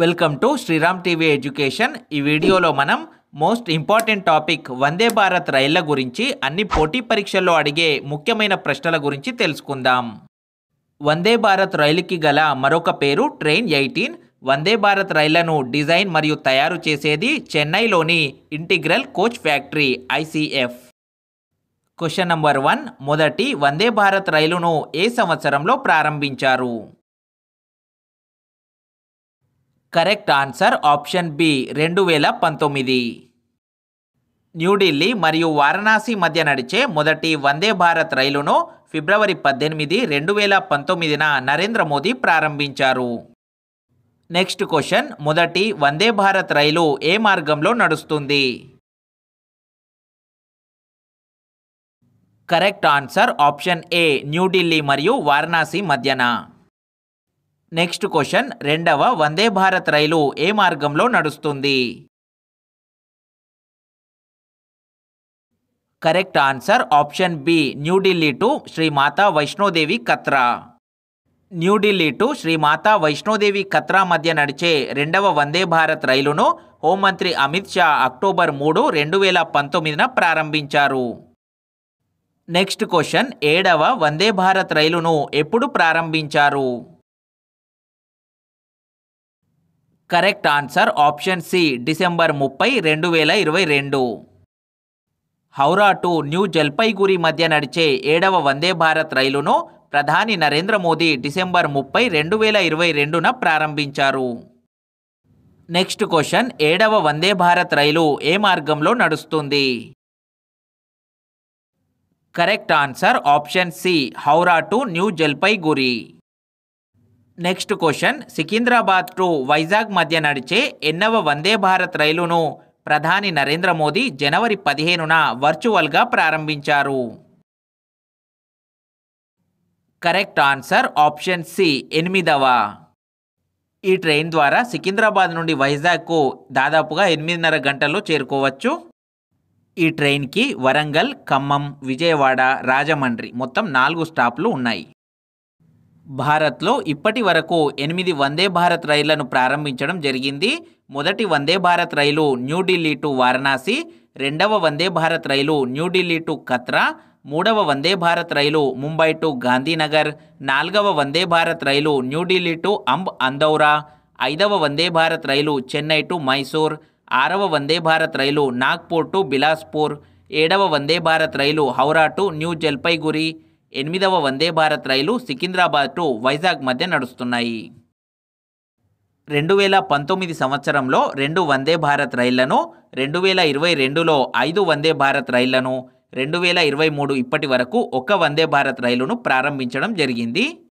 welcome to Sriram TV education ఈ వీడియోలో మనం most important topic Vande Bharat రైళ్ల గురించి అన్ని పోటీ పరీక్షల్లో అడిగే ముఖ్యమైన ప్రశ్నల గురించి తెలుసుకుందాం వందే భారత్ రైలుకి గల మరొక పేరు ట్రైన్ ఎయిటీన్ వందే భారత్ రైళ్లను డిజైన్ మరియు తయారు చేసేది చెన్నైలోని integral coach factory ICF question number one మొదటి వందే భారత్ రైలును ఏ సంవత్సరంలో ప్రారంభించారు కరెక్ట్ ఆన్సర్ ఆప్షన్ బి రెండు వేల పంతొమ్మిది న్యూఢిల్లీ మరియు వారణాసి మధ్య నడిచే మొదటి వందే భారత్ రైలును ఫిబ్రవరి పద్దెనిమిది రెండు వేల పంతొమ్మిదిన నరేంద్ర మోదీ ప్రారంభించారు నెక్స్ట్ క్వశ్చన్ మొదటి వందే భారత్ రైలు ఏ మార్గంలో నడుస్తుంది correct answer option A New Delhi మరియు వారణాసి మధ్యన నెక్స్ట్ క్వశ్చన్ రెండవ వందే భారత్ రైలు ఏ మార్గంలో నడుస్తుంది correct answer option B New Delhi to Shri Mata Vaishno Devi Katra New Delhi to Shri Mata Vaishno Devi Katra మధ్య నడిచే రెండవ వందే భారత్ రైలును హోంమంత్రి అమిత్ షా అక్టోబర్ మూడు రెండు వేల పంతొమ్మిదిన ప్రారంభించారు నెక్స్ట్ క్వశ్చన్ ఏడవ వందే భారత్ రైలును ఎప్పుడు ప్రారంభించారు correct answer option C December ముప్పై రెండు వేల ఇరవై రెండు హౌరా టు న్యూ జల్పైగురి మధ్య నడిచే ఏడవ వందే భారత్ రైలును ప్రధాని నరేంద్ర మోదీ డిసెంబర్ ముప్పై రెండు వేల ఇరవై రెండున ప్రారంభించారు నెక్స్ట్ క్వశ్చన్ ఏడవ వందే భారత్ రైలు ఏ మార్గంలో నడుస్తుంది correct answer option C Howrah to New Jalpaiguri next question Secunderabad to Vizag మధ్య నడిచే ఎన్నవ వందే భారత్ రైలును ప్రధాని నరేంద్ర మోదీ జనవరి పదిహేనున వర్చువల్గా ప్రారంభించారు కరెక్ట్ ఆన్సర్ ఆప్షన్ సి ఎనిమిదవ ఈ ట్రైన్ ద్వారా సికింద్రాబాద్ నుండి వైజాగ్కు దాదాపుగా ఎనిమిదిన్నర గంటల్లో చేరుకోవచ్చు ఈ ట్రైన్కి వరంగల్ ఖమ్మం విజయవాడ రాజమండ్రి మొత్తం నాలుగు స్టాప్లు ఉన్నాయి భారత్లో ఇప్పటి వరకు ఎనిమిది వందే భారత్ రైళ్లను ప్రారంభించడం జరిగింది మొదటి వందే భారత్ రైలు న్యూఢిల్లీ టు వారణాసి రెండవ వందే భారత్ రైలు న్యూఢిల్లీ టు కత్రా మూడవ వందే భారత్ రైలు ముంబై టు గాంధీనగర్ నాలుగవ వందే భారత్ రైలు న్యూఢిల్లీ టు అంబ్ అందౌరా ఐదవ వందే భారత్ రైలు చెన్నై టు మైసూర్ ఆరవ వందే భారత్ రైలు నాగ్పూర్ టు బిలాస్పూర్ ఏడవ వందే భారత్ రైలు హౌరా టు న్యూ జల్పైగురి ఎనిమిదవ వందే భారత్ రైలు సికింద్రాబాద్ టు వైజాగ్ మధ్య నడుస్తున్నాయి రెండు వేల పంతొమ్మిది సంవత్సరంలో రెండు వందే భారత్ రైళ్లను రెండు వేల ఇరవై రెండులో ఐదు వందే భారత్ రైళ్లను రెండు వేల ఇరవై మూడు ఇప్పటి వరకు ఒక వందే భారత్ రైలును ప్రారంభించడం జరిగింది